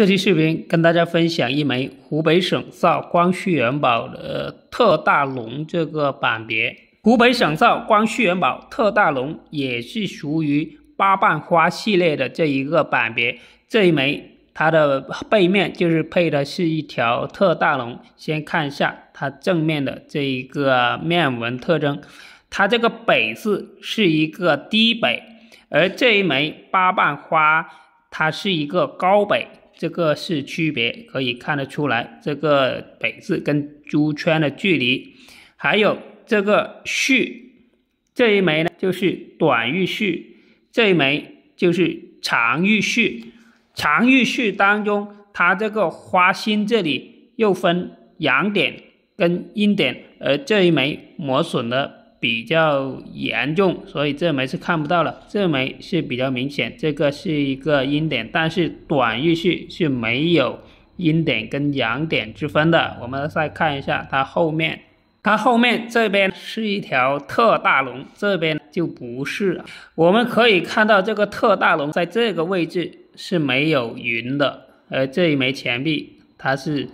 这期视频跟大家分享一枚湖北省造光绪元宝的特大龙这个版别。湖北省造光绪元宝特大龙也是属于八瓣花系列的这一个版别。这一枚它的背面就是配的是一条特大龙。先看一下它正面的这一个面纹特征，它这个北字是一个低北，而这一枚八瓣花它是一个高北。这个是区别，可以看得出来，这个北字跟珠圈的距离，还有这个序这一枚呢就是短玉序，这一枚就是长玉序。长玉序当中，它这个花心这里又分阳点跟阴点，而这一枚磨损了。比较严重，所以这枚是看不到了。这枚是比较明显，这个是一个阴点，但是短玉序是没有阴点跟阳点之分的。我们再看一下它后面，它后面这边是一条特大龙，这边就不是。我们可以看到这个特大龙在这个位置是没有云的，而这一枚钱币它是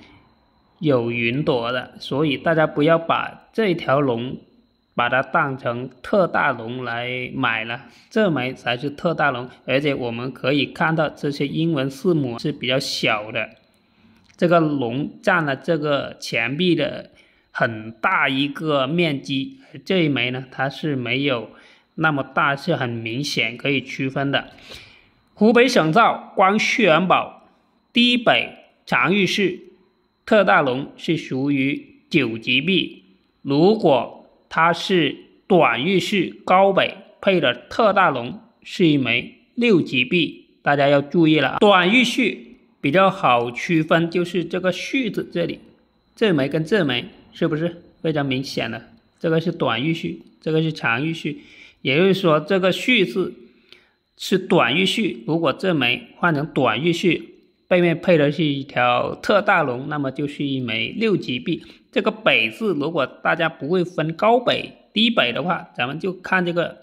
有云朵的，所以大家不要把这条龙。把它当成特大龙来买了，这枚才是特大龙，而且我们可以看到这些英文字母是比较小的，这个龙占了这个钱币的很大一个面积，这一枚呢它是没有那么大，是很明显可以区分的。湖北省造光绪元宝低北长玉市特大龙是属于九级币，如果。它是短玉式高北配的特大龙，是一枚六级币，大家要注意了。短玉绪比较好区分，就是这个“序字这里，这枚跟这枚是不是非常明显的？这个是短玉绪，这个是长玉绪。也就是说，这个“序字是短玉绪。如果这枚换成短玉绪。背面配的是一条特大龙，那么就是一枚六级币。这个北字，如果大家不会分高北低北的话，咱们就看这个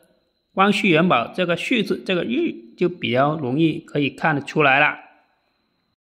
光绪元宝这个“旭”字，这个“日就比较容易可以看得出来了。